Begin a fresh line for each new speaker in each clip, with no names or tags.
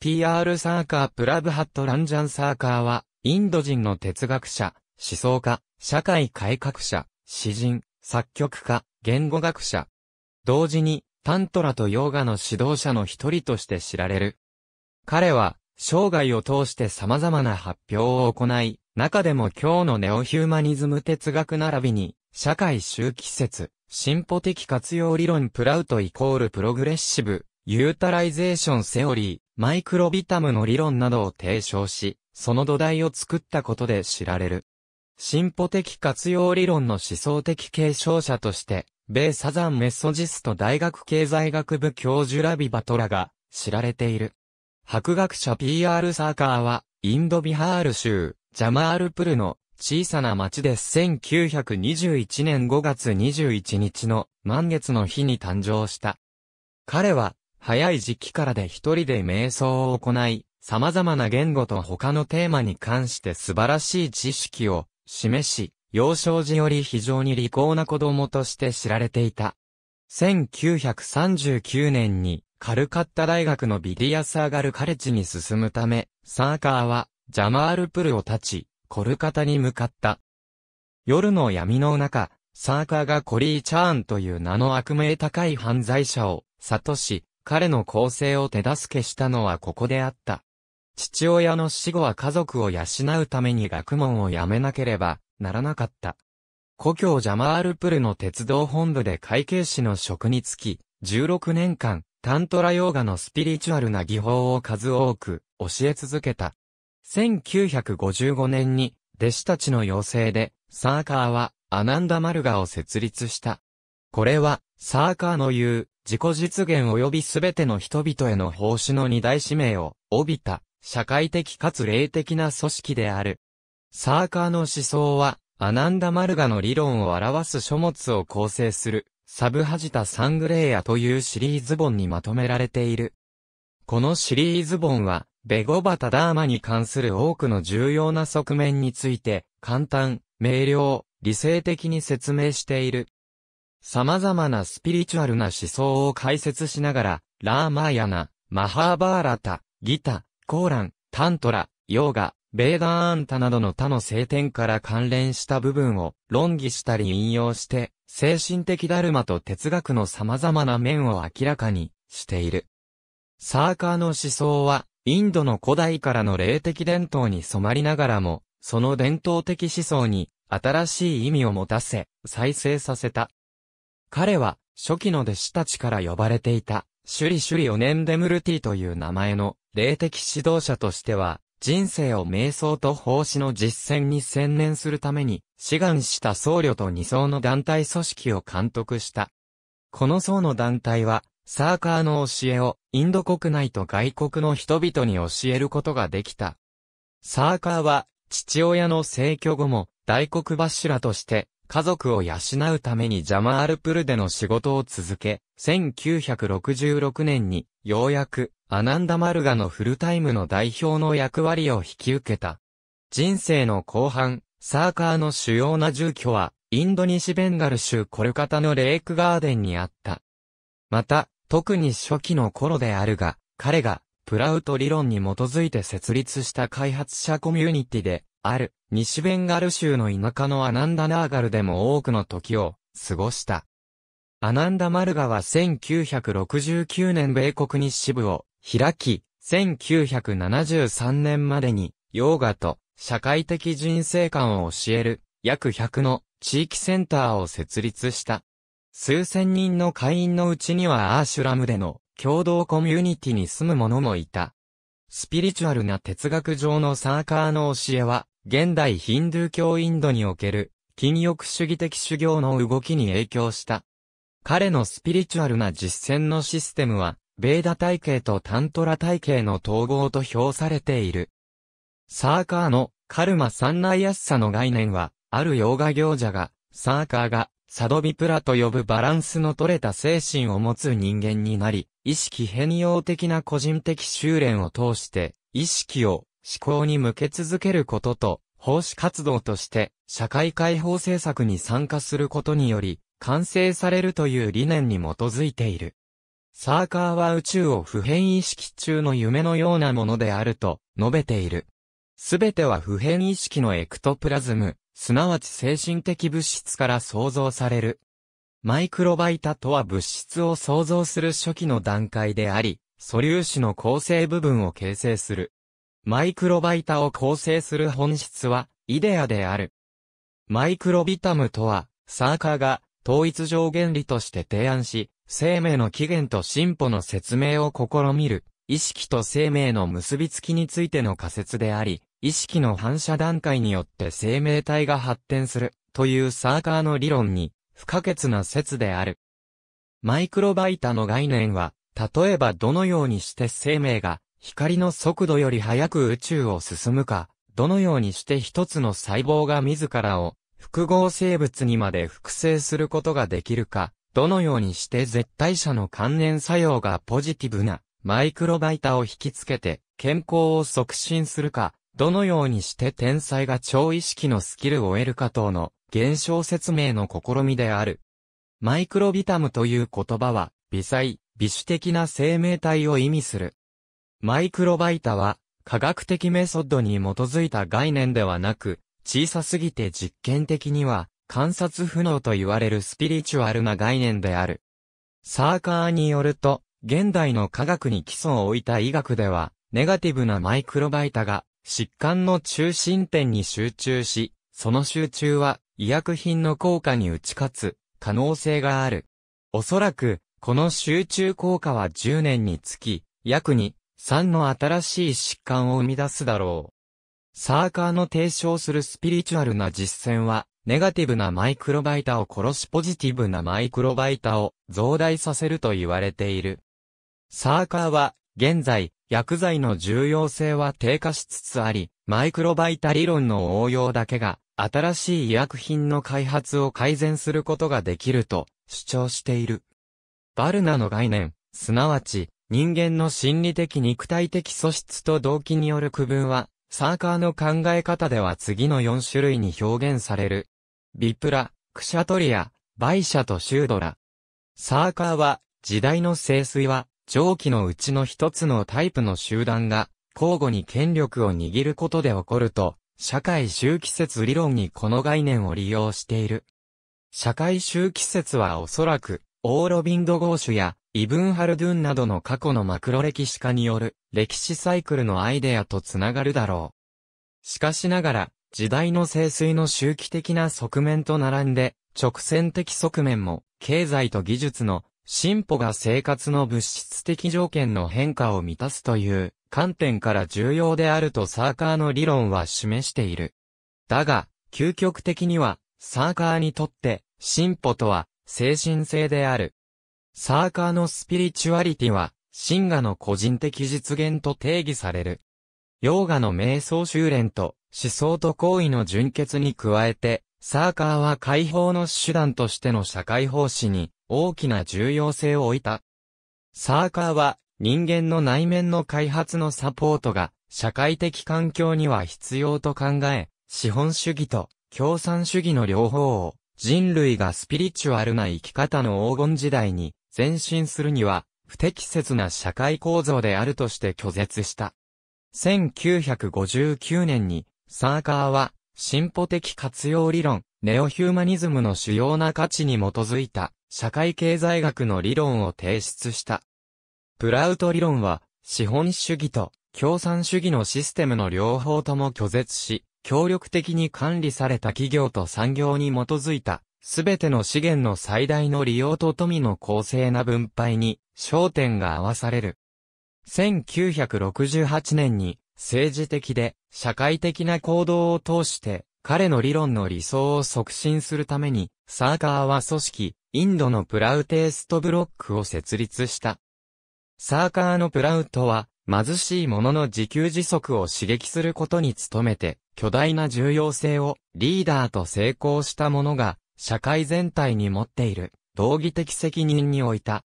PR サーカープラブハットランジャンサーカーは、インド人の哲学者、思想家、社会改革者、詩人、作曲家、言語学者。同時に、タントラとヨーガの指導者の一人として知られる。彼は、生涯を通して様々な発表を行い、中でも今日のネオヒューマニズム哲学並びに、社会周期説、進歩的活用理論プラウトイコールプログレッシブ、ユータライゼーションセオリー、マイクロビタムの理論などを提唱し、その土台を作ったことで知られる。進歩的活用理論の思想的継承者として、米サザンメソジスト大学経済学部教授ラビバトラが知られている。博学者 PR サーカーは、インドビハール州、ジャマールプルの小さな町で1921年5月21日の満月の日に誕生した。彼は早い時期からで一人で瞑想を行い、様々な言語と他のテーマに関して素晴らしい知識を示し、幼少時より非常に利口な子供として知られていた。1939年にカルカッタ大学のビディアサーガルカレッジに進むため、サーカーはジャマールプルを立ち、コルカタに向かった。夜の闇の中、サーカーがコリー・チャーンという名の悪名高い犯罪者を、悟し、彼の構成を手助けしたのはここであった。父親の死後は家族を養うために学問をやめなければならなかった。故郷ジャマールプルの鉄道本部で会計士の職に就き、16年間、タントラヨーガのスピリチュアルな技法を数多く教え続けた。1955年に弟子たちの要請でサーカーはアナンダマルガを設立した。これはサーカーの言う自己実現及びすべての人々への奉仕の二大使命を帯びた社会的かつ霊的な組織である。サーカーの思想は、アナンダマルガの理論を表す書物を構成する、サブハジタ・サングレイヤというシリーズ本にまとめられている。このシリーズ本は、ベゴバタダーマに関する多くの重要な側面について、簡単、明瞭、理性的に説明している。様々なスピリチュアルな思想を解説しながら、ラーマーヤナ、マハーバーラタ、ギタ、コーラン、タントラ、ヨーガ、ベーダーアンタなどの他の聖典から関連した部分を論議したり引用して、精神的ダルマと哲学の様々な面を明らかにしている。サーカーの思想は、インドの古代からの霊的伝統に染まりながらも、その伝統的思想に新しい意味を持たせ、再生させた。彼は、初期の弟子たちから呼ばれていた、シュリシュリオネンデムルティという名前の、霊的指導者としては、人生を瞑想と奉仕の実践に専念するために、志願した僧侶と二層の団体組織を監督した。この層の団体は、サーカーの教えを、インド国内と外国の人々に教えることができた。サーカーは、父親の逝去後も、大黒柱として、家族を養うためにジャマールプルでの仕事を続け、1966年に、ようやく、アナンダマルガのフルタイムの代表の役割を引き受けた。人生の後半、サーカーの主要な住居は、インド西ベンガル州コルカタのレイクガーデンにあった。また、特に初期の頃であるが、彼が、プラウト理論に基づいて設立した開発者コミュニティで、ある、西ベンガル州の田舎のアナンダナーガルでも多くの時を過ごした。アナンダマルガは1969年米国に支部を開き、1973年までに、ヨーガと社会的人生観を教える約100の地域センターを設立した。数千人の会員のうちにはアーシュラムでの共同コミュニティに住む者もいた。スピリチュアルな哲学上のサーカーの教えは、現代ヒンドゥー教インドにおける、禁欲主義的修行の動きに影響した。彼のスピリチュアルな実践のシステムは、ベーダ体系とタントラ体系の統合と評されている。サーカーのカルマ三内安さの概念は、あるヨーガ行者が、サーカーがサドビプラと呼ぶバランスの取れた精神を持つ人間になり、意識変容的な個人的修練を通して、意識を思考に向け続けることと、奉仕活動として、社会解放政策に参加することにより、完成されるという理念に基づいている。サーカーは宇宙を普遍意識中の夢のようなものであると述べている。すべては普遍意識のエクトプラズム、すなわち精神的物質から創造される。マイクロバイタとは物質を創造する初期の段階であり、素粒子の構成部分を形成する。マイクロバイタを構成する本質は、イデアである。マイクロビタムとは、サーカーが統一上原理として提案し、生命の起源と進歩の説明を試みる、意識と生命の結びつきについての仮説であり、意識の反射段階によって生命体が発展するというサーカーの理論に不可欠な説である。マイクロバイタの概念は、例えばどのようにして生命が光の速度より速く宇宙を進むか、どのようにして一つの細胞が自らを複合生物にまで複製することができるか、どのようにして絶対者の関連作用がポジティブなマイクロバイタを引きつけて健康を促進するか、どのようにして天才が超意識のスキルを得るか等の現象説明の試みである。マイクロビタムという言葉は、微細、微種的な生命体を意味する。マイクロバイタは、科学的メソッドに基づいた概念ではなく、小さすぎて実験的には、観察不能と言われるスピリチュアルな概念である。サーカーによると、現代の科学に基礎を置いた医学では、ネガティブなマイクロバイタが疾患の中心点に集中し、その集中は医薬品の効果に打ち勝つ可能性がある。おそらく、この集中効果は10年につき、約に3の新しい疾患を生み出すだろう。サーカーの提唱するスピリチュアルな実践は、ネガティブなマイクロバイタを殺しポジティブなマイクロバイタを増大させると言われている。サーカーは、現在、薬剤の重要性は低下しつつあり、マイクロバイタ理論の応用だけが、新しい医薬品の開発を改善することができると主張している。バルナの概念、すなわち、人間の心理的肉体的素質と動機による区分は、サーカーの考え方では次の4種類に表現される。ビプラ、クシャトリア、バイシャとシュードラ。サーカーは、時代の清水は、上記のうちの一つのタイプの集団が、交互に権力を握ることで起こると、社会周期説理論にこの概念を利用している。社会周期説はおそらく、オーロビンドゴーシュやイブンハルドゥンなどの過去のマクロ歴史家による歴史サイクルのアイデアとつながるだろう。しかしながら、時代の清水の周期的な側面と並んで、直線的側面も、経済と技術の進歩が生活の物質的条件の変化を満たすという観点から重要であるとサーカーの理論は示している。だが、究極的には、サーカーにとって、進歩とは、精神性である。サーカーのスピリチュアリティは、神話の個人的実現と定義される。ヨーガの瞑想修練と、思想と行為の純潔に加えて、サーカーは解放の手段としての社会奉仕に、大きな重要性を置いた。サーカーは人間の内面の開発のサポートが社会的環境には必要と考え、資本主義と共産主義の両方を人類がスピリチュアルな生き方の黄金時代に前進するには不適切な社会構造であるとして拒絶した。1959年にサーカーは進歩的活用理論、ネオヒューマニズムの主要な価値に基づいた社会経済学の理論を提出した。プラウト理論は、資本主義と共産主義のシステムの両方とも拒絶し、協力的に管理された企業と産業に基づいた、すべての資源の最大の利用と富の公正な分配に焦点が合わされる。1968年に政治的で社会的な行動を通して彼の理論の理想を促進するためにサーカーは組織、インドのプラウテイストブロックを設立した。サーカーのプラウトは、貧しい者の自給自足を刺激することに努めて、巨大な重要性をリーダーと成功した者が、社会全体に持っている、道義的責任に置いた。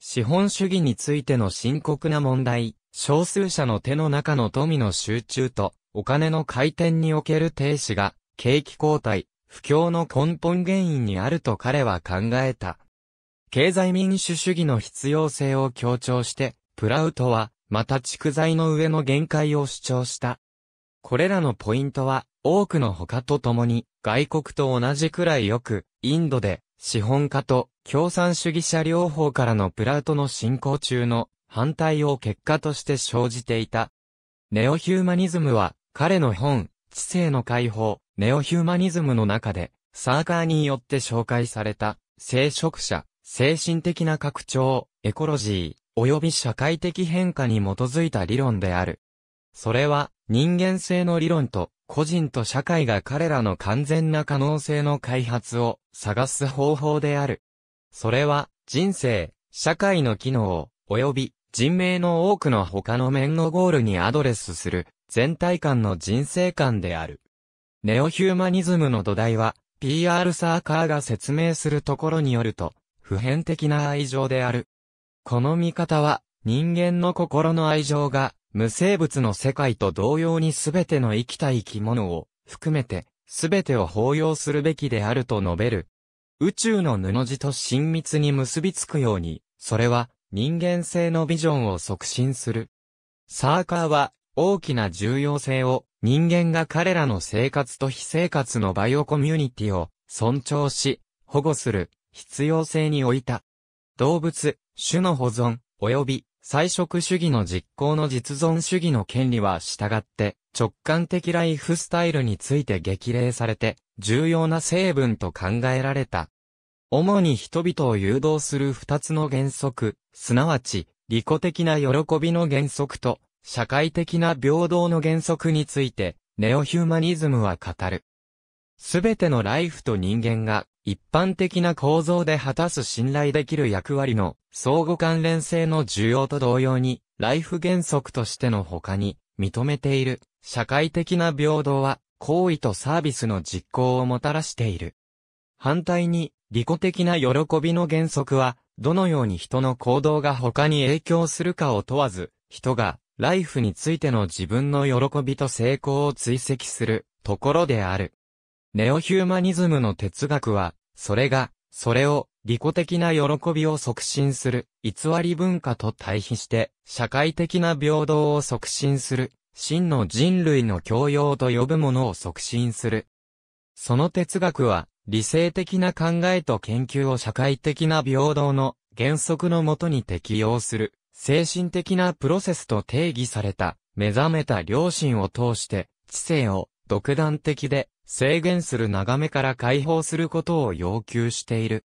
資本主義についての深刻な問題、少数者の手の中の富の集中と、お金の回転における停止が、景気後退、不況の根本原因にあると彼は考えた。経済民主主義の必要性を強調して、プラウトは、また蓄財の上の限界を主張した。これらのポイントは、多くの他と共に、外国と同じくらいよく、インドで、資本家と共産主義者両方からのプラウトの進行中の反対を結果として生じていた。ネオヒューマニズムは、彼の本、知性の解放、ネオヒューマニズムの中で、サーカーによって紹介された、聖職者、精神的な拡張、エコロジー、及び社会的変化に基づいた理論である。それは、人間性の理論と、個人と社会が彼らの完全な可能性の開発を探す方法である。それは、人生、社会の機能、及び人命の多くの他の面のゴールにアドレスする、全体感の人生観である。ネオヒューマニズムの土台は、PR サーカーが説明するところによると、普遍的な愛情である。この見方は、人間の心の愛情が、無生物の世界と同様に全ての生きた生き物を、含めて、全てを包容するべきであると述べる。宇宙の布地と親密に結びつくように、それは、人間性のビジョンを促進する。サーカーは、大きな重要性を人間が彼らの生活と非生活のバイオコミュニティを尊重し、保護する必要性に置いた。動物、種の保存、及び菜食主義の実行の実存主義の権利は従って直感的ライフスタイルについて激励されて重要な成分と考えられた。主に人々を誘導する二つの原則、すなわち、利己的な喜びの原則と、社会的な平等の原則について、ネオヒューマニズムは語る。すべてのライフと人間が一般的な構造で果たす信頼できる役割の相互関連性の需要と同様に、ライフ原則としての他に認めている社会的な平等は行為とサービスの実行をもたらしている。反対に、利己的な喜びの原則は、どのように人の行動が他に影響するかを問わず、人がライフについての自分の喜びと成功を追跡するところである。ネオヒューマニズムの哲学は、それが、それを、利己的な喜びを促進する、偽り文化と対比して、社会的な平等を促進する、真の人類の教養と呼ぶものを促進する。その哲学は、理性的な考えと研究を社会的な平等の原則のもとに適用する。精神的なプロセスと定義された、目覚めた良心を通して、知性を独断的で制限する眺めから解放することを要求している。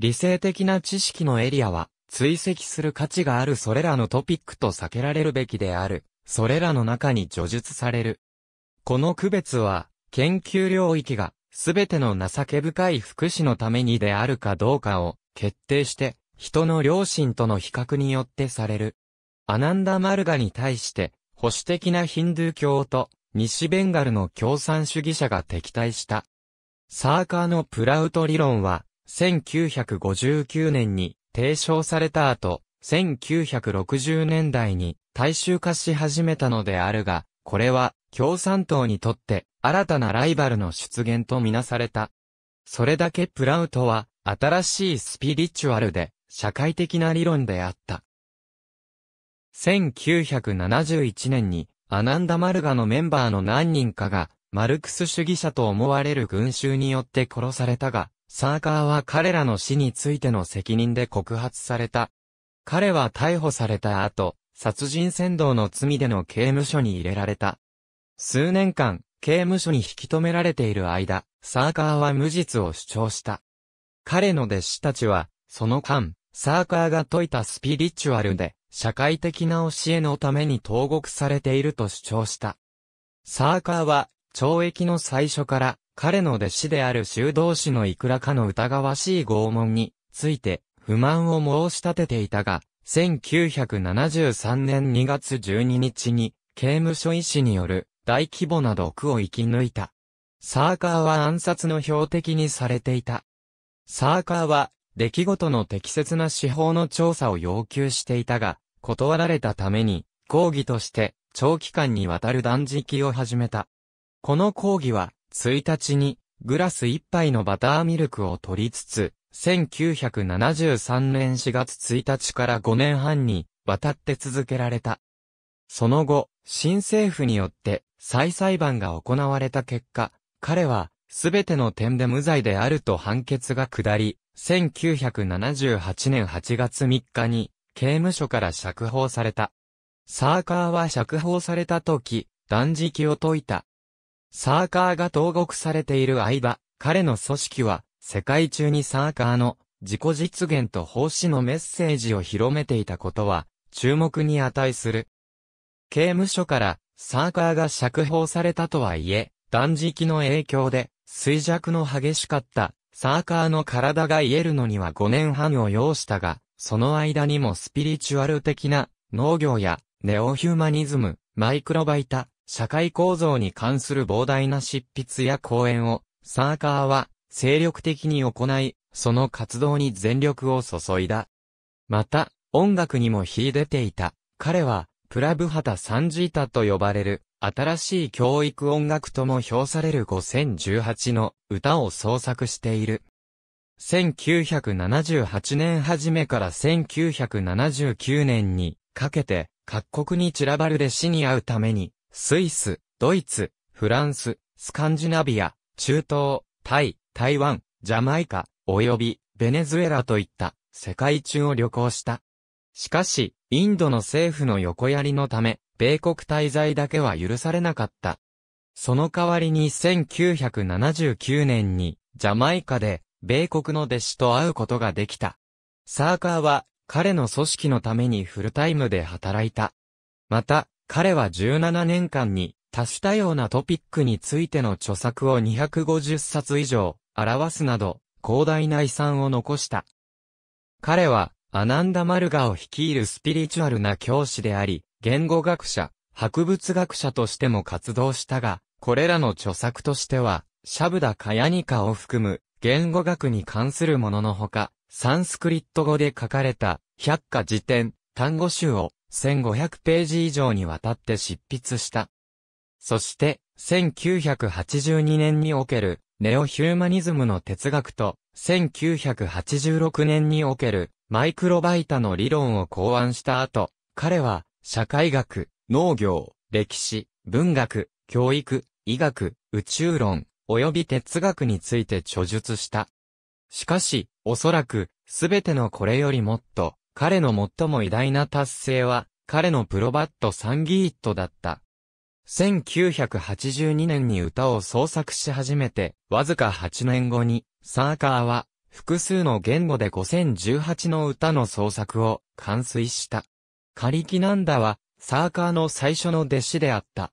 理性的な知識のエリアは、追跡する価値があるそれらのトピックと避けられるべきである。それらの中に叙述される。この区別は、研究領域が、すべての情け深い福祉のためにであるかどうかを決定して、人の良心との比較によってされる。アナンダマルガに対して、保守的なヒンドゥー教と、西ベンガルの共産主義者が敵対した。サーカーのプラウト理論は、1959年に提唱された後、1960年代に大衆化し始めたのであるが、これは共産党にとって新たなライバルの出現とみなされた。それだけプラウトは新しいスピリチュアルで社会的な理論であった。1971年にアナンダ・マルガのメンバーの何人かがマルクス主義者と思われる群衆によって殺されたが、サーカーは彼らの死についての責任で告発された。彼は逮捕された後、殺人扇動の罪での刑務所に入れられた。数年間、刑務所に引き止められている間、サーカーは無実を主張した。彼の弟子たちは、その間、サーカーが説いたスピリチュアルで、社会的な教えのために投獄されていると主張した。サーカーは、懲役の最初から、彼の弟子である修道士のいくらかの疑わしい拷問について、不満を申し立てていたが、1973年2月12日に、刑務所医師による大規模な毒を生き抜いた。サーカーは暗殺の標的にされていた。サーカーは出来事の適切な手法の調査を要求していたが、断られたために、抗議として長期間にわたる断食を始めた。この抗議は、1日にグラス1杯のバターミルクを取りつつ、1973年4月1日から5年半にわたって続けられた。その後、新政府によって再裁判が行われた結果、彼はすべての点で無罪であると判決が下り、1978年8月3日に、刑務所から釈放された。サーカーは釈放された時、断食を解いた。サーカーが投獄されている間、彼の組織は、世界中にサーカーの自己実現と奉仕のメッセージを広めていたことは、注目に値する。刑務所から、サーカーが釈放されたとはいえ、断食の影響で、衰弱の激しかった、サーカーの体が癒えるのには5年半を要したが、その間にもスピリチュアル的な農業やネオヒューマニズム、マイクロバイタ、社会構造に関する膨大な執筆や講演を、サーカーは精力的に行い、その活動に全力を注いだ。また、音楽にも秀でていた。彼は、プラブハタ・サンジータと呼ばれる、新しい教育音楽とも評される5018の歌を創作している。1978年初めから1979年にかけて各国に散らばる弟子に会うために、スイス、ドイツ、フランス、スカンジナビア、中東、タイ、台湾、ジャマイカ、及びベネズエラといった世界中を旅行した。しかし、インドの政府の横槍のため、米国滞在だけは許されなかった。その代わりに1979年に、ジャマイカで、米国の弟子と会うことができた。サーカーは、彼の組織のためにフルタイムで働いた。また、彼は17年間に、多種多様なトピックについての著作を250冊以上、表すなど、広大な遺産を残した。彼は、アナンダ・マルガを率いるスピリチュアルな教師であり、言語学者、博物学者としても活動したが、これらの著作としては、シャブダ・カヤニカを含む、言語学に関するもののほか、サンスクリット語で書かれた、百科辞典、単語集を、1500ページ以上にわたって執筆した。そして、1982年における、ネオヒューマニズムの哲学と、1986年におけるマイクロバイタの理論を考案した後、彼は社会学、農業、歴史、文学、教育、医学、宇宙論、及び哲学について著述した。しかし、おそらく、すべてのこれよりもっと、彼の最も偉大な達成は、彼のプロバット・サンギーットだった。1982年に歌を創作し始めて、わずか8年後に、サーカーは、複数の言語で5018の歌の創作を完遂した。カリキナンダは、サーカーの最初の弟子であった。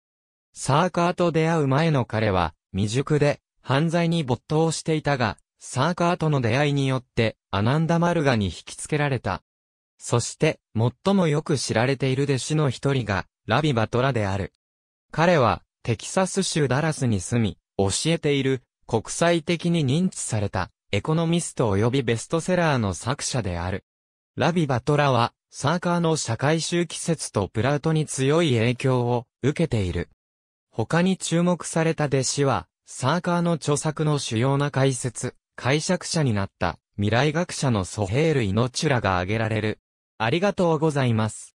サーカーと出会う前の彼は、未熟で、犯罪に没頭していたが、サーカーとの出会いによって、アナンダマルガに引きつけられた。そして、最もよく知られている弟子の一人が、ラビバトラである。彼は、テキサス州ダラスに住み、教えている、国際的に認知された、エコノミスト及びベストセラーの作者である。ラビ・バトラは、サーカーの社会周期説とプラウトに強い影響を受けている。他に注目された弟子は、サーカーの著作の主要な解説、解釈者になった未来学者のソヘール・イノチュラが挙げられる。ありがとうございます。